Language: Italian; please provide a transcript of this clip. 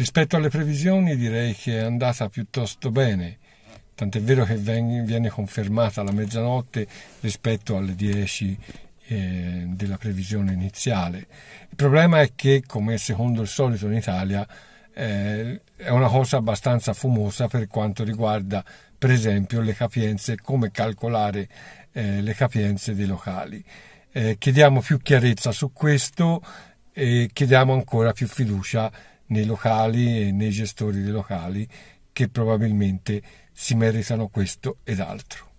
Rispetto alle previsioni direi che è andata piuttosto bene, tant'è vero che viene confermata la mezzanotte rispetto alle 10 eh, della previsione iniziale. Il problema è che, come secondo il solito in Italia, eh, è una cosa abbastanza fumosa per quanto riguarda, per esempio, le capienze, come calcolare eh, le capienze dei locali. chiediamo più chiarezza su questo e chiediamo ancora più fiducia nei locali e nei gestori dei locali che probabilmente si meritano questo ed altro.